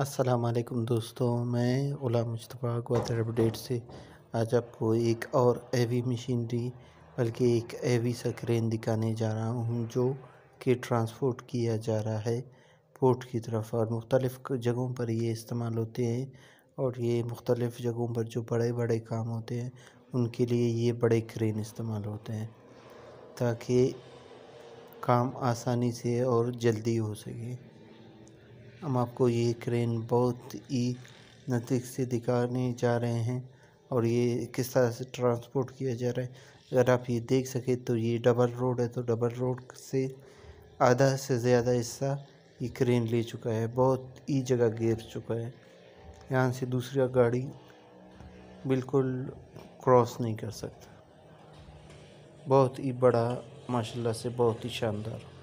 असलकम दोस्तों मैं उला मुशतफ़ा ग्वादर अपडेट से आज आपको एक और एवी मशीनरी बल्कि एक एवी सा क्रेन दिखाने जा रहा हूँ जो कि ट्रांसपोर्ट किया जा रहा है पोर्ट की तरफ और मुख्तलिफ़ जगहों पर ये इस्तेमाल होते हैं और ये मुख्तलिफ़ जगहों पर जो बड़े बड़े काम होते हैं उनके लिए ये बड़े क्रेन इस्तेमाल होते हैं ताकि काम आसानी से और जल्दी हो सके हम आपको ये क्रेन बहुत ही नज़दीक से दिखाने जा रहे हैं और ये किस तरह से ट्रांसपोर्ट किया जा रहा है अगर आप ये देख सकें तो ये डबल रोड है तो डबल रोड से आधा से ज़्यादा हिस्सा ये क्रेन ले चुका है बहुत ही जगह घेर चुका है यहाँ से दूसरा गाड़ी बिल्कुल क्रॉस नहीं कर सकता बहुत ही बड़ा माशाल्लाह से बहुत ही शानदार